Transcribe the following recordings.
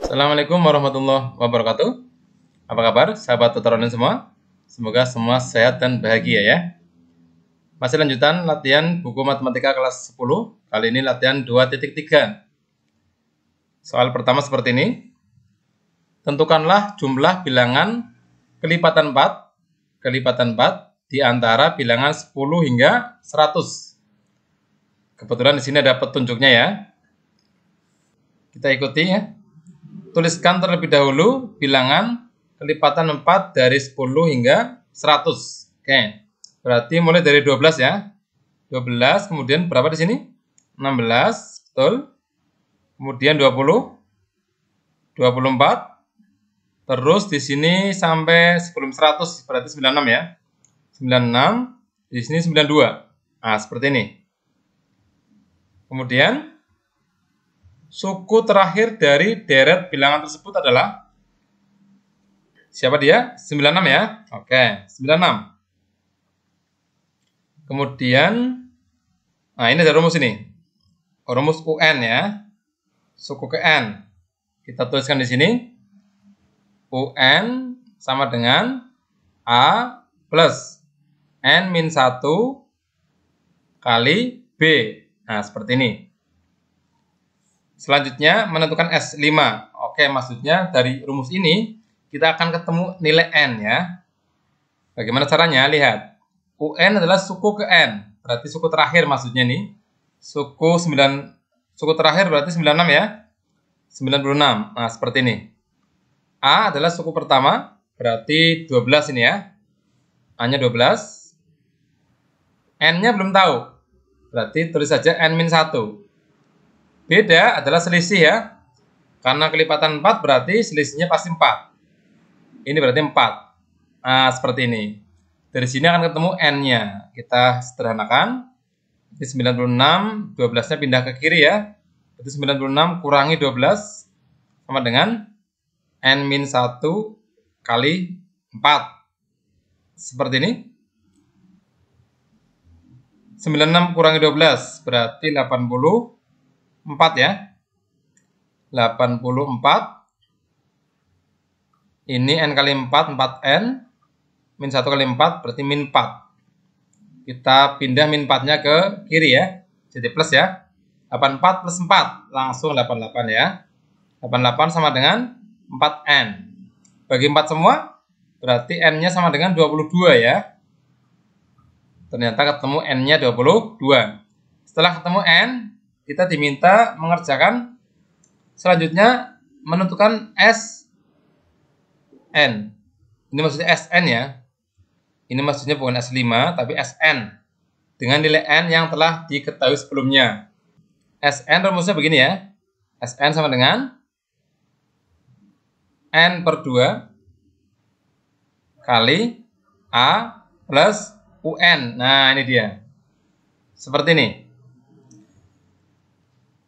Assalamualaikum warahmatullahi wabarakatuh. Apa kabar sahabat tutorial semua? Semoga semua sehat dan bahagia ya. Masih lanjutan latihan buku matematika kelas 10. Kali ini latihan 2.3. Soal pertama seperti ini. Tentukanlah jumlah bilangan kelipatan 4 kelipatan 4 di antara bilangan 10 hingga 100. Kebetulan di sini ada petunjuknya ya. Kita ikuti ya. Tuliskan terlebih dahulu bilangan kelipatan 4 dari 10 hingga 100. Oke. Berarti mulai dari 12 ya. 12 kemudian berapa di sini? 16, betul. Kemudian 20 24 Terus di sini sampai sebelum 100 berarti 96 ya. 96, di sini 92. Nah, seperti ini. Kemudian suku terakhir dari deret bilangan tersebut adalah siapa dia? 96 ya. Oke, 96. Kemudian nah ini ada rumus ini. Rumus UN ya. Suku ke N. Kita tuliskan di sini UN sama dengan A plus N min 1 kali B. Nah, seperti ini. Selanjutnya, menentukan S5. Oke, maksudnya dari rumus ini, kita akan ketemu nilai N ya. Bagaimana caranya? Lihat. UN adalah suku ke N. Berarti suku terakhir maksudnya nih. Suku 9, suku terakhir berarti 96 ya. 96. Nah, seperti ini. A adalah suku pertama, berarti 12 ini ya. A-nya 12. N-nya belum tahu. Berarti tulis saja N-1. Beda adalah selisih ya. Karena kelipatan 4 berarti selisihnya pasti 4. Ini berarti 4. Nah, seperti ini. Dari sini akan ketemu N-nya. Kita sederhanakan. Jadi 96, 12-nya pindah ke kiri ya. Berarti 96 kurangi 12 sama dengan N min 1 kali 4. Seperti ini. 96 kurangi 12 berarti 84 ya. 84. Ini N kali 4, 4N. Min 1 kali 4 berarti min 4. Kita pindah min 4-nya ke kiri ya. Jadi plus ya. 84 plus 4 langsung 88 ya. 88 sama dengan 4N. Bagi 4 semua, berarti N-nya sama dengan 22 ya. Ternyata ketemu N-nya 22. Setelah ketemu N, kita diminta mengerjakan selanjutnya menentukan S N. Ini maksudnya SN ya. Ini maksudnya bukan S5 tapi SN dengan nilai N yang telah diketahui sebelumnya. SN rumusnya begini ya. SN sama dengan N per 2 kali A plus UN. Nah, ini dia. Seperti ini.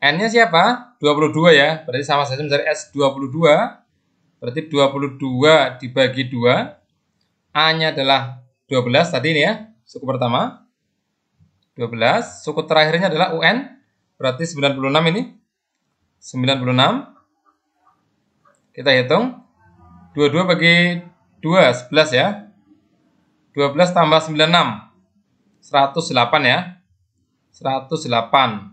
N-nya siapa? 22 ya. Berarti sama saja mencari S22. Berarti 22 dibagi 2. A-nya adalah 12 tadi ini ya. Suku pertama. 12. Suku terakhirnya adalah UN. Berarti 96 ini. 96 kita hitung. 22 bagi 2, 11 ya. 12 tambah 96. 108 ya. 108.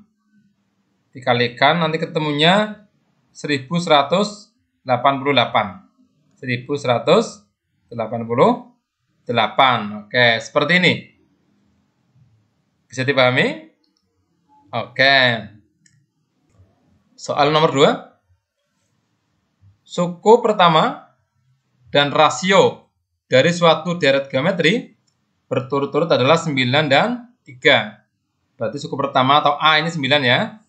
Dikalikan nanti ketemunya 1188. 1188. Oke, seperti ini. Bisa dipahami? Oke. Soal nomor 2 suku pertama dan rasio dari suatu deret geometri berturut-turut adalah 9 dan 3. Berarti suku pertama atau A ini 9 ya.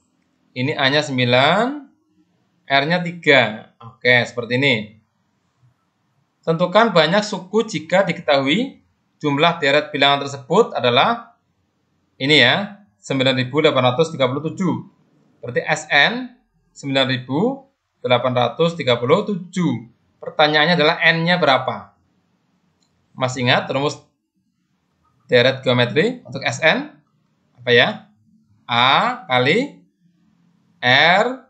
Ini A-nya 9, R-nya 3. Oke, seperti ini. Tentukan banyak suku jika diketahui jumlah deret bilangan tersebut adalah ini ya, 9837. Berarti SN 9000 837. Pertanyaannya adalah n-nya berapa? Masih ingat rumus deret geometri untuk SN? Apa ya? A kali R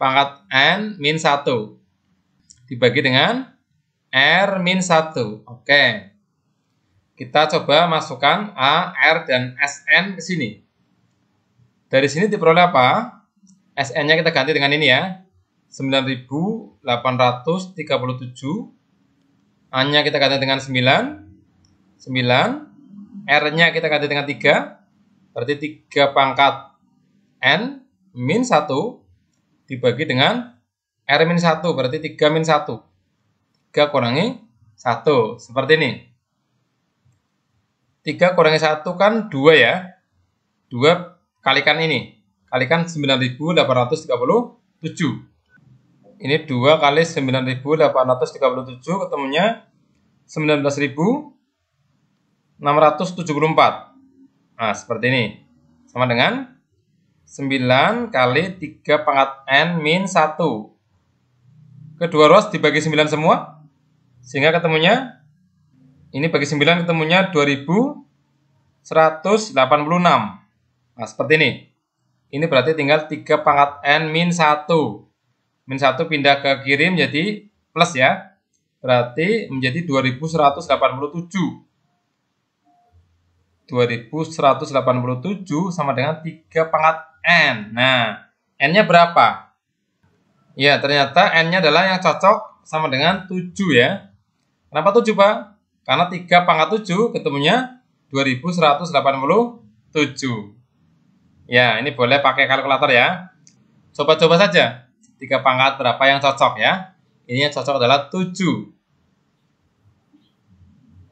pangkat N min 1 dibagi dengan R min 1. Oke. Kita coba masukkan A, R, dan SN ke sini. Dari sini diperoleh apa? SN-nya kita ganti dengan ini ya. 9837 A-nya kita ganti dengan 9 9 R-nya kita ganti dengan 3 berarti 3 pangkat N min 1 dibagi dengan R min 1 berarti 3 min 1 3 kurangi 1 seperti ini 3 kurangi 1 kan 2 ya 2 kalikan ini kalikan 9837 ini 2 kali 9837 ketemunya 19674. Nah, seperti ini. Sama dengan 9 kali 3 pangkat n min 1. Kedua ruas dibagi 9 semua. Sehingga ketemunya ini bagi 9 ketemunya 2186. Nah, seperti ini. Ini berarti tinggal 3 pangkat n min 1 min 1 pindah ke kiri menjadi plus ya. Berarti menjadi 2187. 2187 sama dengan 3 pangkat N. Nah, N-nya berapa? Ya, ternyata N-nya adalah yang cocok sama dengan 7 ya. Kenapa 7, Pak? Karena 3 pangkat 7 ketemunya 2187. Ya, ini boleh pakai kalkulator ya. Coba-coba saja. 3 pangkat berapa yang cocok ya. Ini yang cocok adalah 7.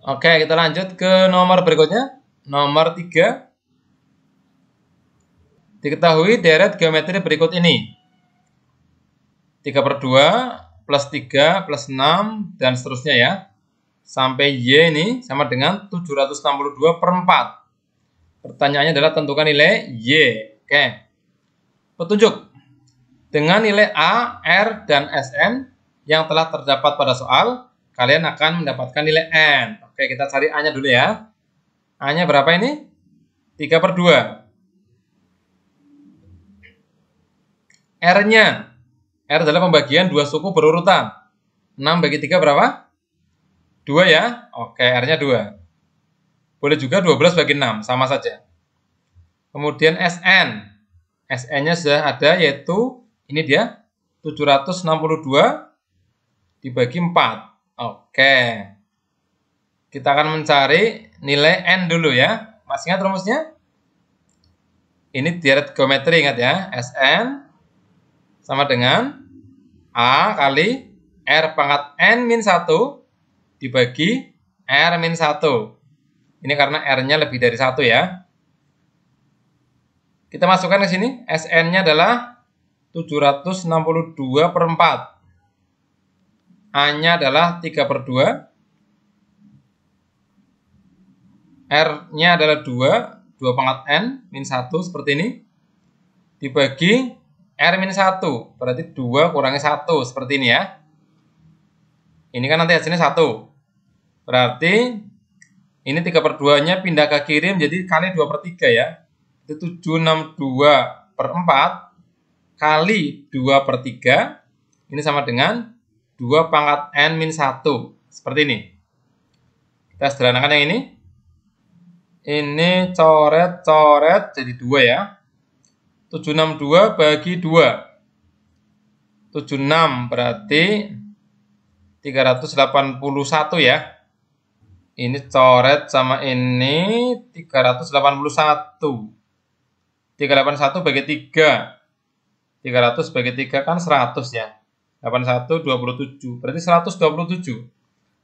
Oke, kita lanjut ke nomor berikutnya. Nomor 3. Diketahui deret geometri berikut ini. 3 per 2, plus 3, plus 6, dan seterusnya ya. Sampai Y ini sama dengan 762 per 4. Pertanyaannya adalah tentukan nilai Y. Oke. Petunjuk. Dengan nilai A, R, dan SN yang telah terdapat pada soal, kalian akan mendapatkan nilai N. Oke, kita cari A-nya dulu ya. A-nya berapa ini? 3 per 2. R-nya. R adalah pembagian dua suku berurutan. 6 bagi 3 berapa? 2 ya. Oke, R-nya 2. Boleh juga 12 bagi 6, sama saja. Kemudian SN. SN-nya sudah ada yaitu ini dia 762 dibagi 4. Oke. Kita akan mencari nilai N dulu ya. Masih ingat rumusnya? Ini diaret geometri ingat ya. Sn sama dengan A kali R pangkat N min 1 dibagi R min 1. Ini karena R-nya lebih dari 1 ya. Kita masukkan ke sini. Sn-nya adalah 762 per 4. A-nya adalah 3 per 2. R-nya adalah 2. 2 pangkat N, min 1 seperti ini. Dibagi R min 1, berarti 2 kurangi 1 seperti ini ya. Ini kan nanti hasilnya 1. Berarti ini 3 per 2-nya pindah ke kiri menjadi kali 2 per 3 ya. Itu 762 per 4 kali 2 per 3 ini sama dengan 2 pangkat N min 1 seperti ini kita sederhanakan yang ini ini coret-coret jadi 2 ya 762 bagi 2 76 berarti 381 ya ini coret sama ini 381 381 bagi 3 300 bagi 3 kan 100 ya. 81, 27. Berarti 127.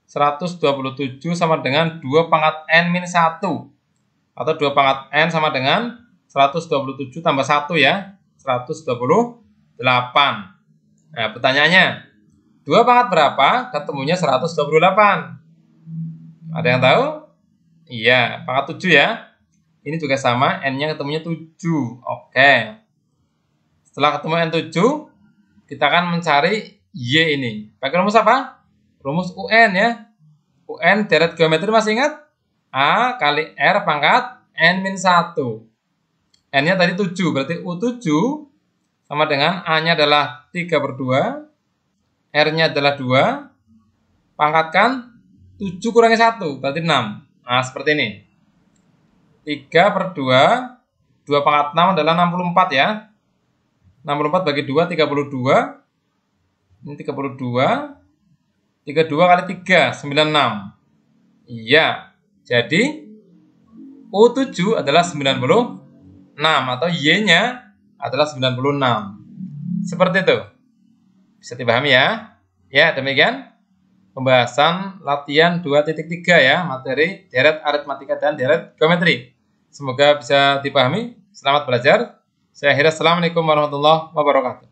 127 sama dengan 2 pangkat N minus 1. Atau 2 pangkat N sama dengan 127 tambah 1 ya. 128. Nah, pertanyaannya. 2 pangkat berapa? Ketemunya 128. Ada yang tahu? Iya, pangkat 7 ya. Ini juga sama, N-nya ketemunya 7. Oke. Setelah ketemu N7, kita akan mencari Y ini. Pakai rumus apa? Rumus UN ya. UN deret geometri masih ingat? A kali R pangkat N min 1. N-nya tadi 7, berarti U7 sama dengan A-nya adalah 3 per 2, R-nya adalah 2, pangkatkan 7 kurangi 1, berarti 6. Nah, seperti ini. 3 per 2, 2 pangkat 6 adalah 64 ya. 64 bagi 2 32. Ini 32. 32 kali 3 96. Iya. Jadi U7 adalah 96 atau Y-nya adalah 96. Seperti itu. Bisa dipahami ya? Ya, demikian pembahasan latihan 2.3 ya, materi deret aritmatika dan deret geometri. Semoga bisa dipahami. Selamat belajar. Saya akhirnya Assalamualaikum warahmatullahi wabarakatuh.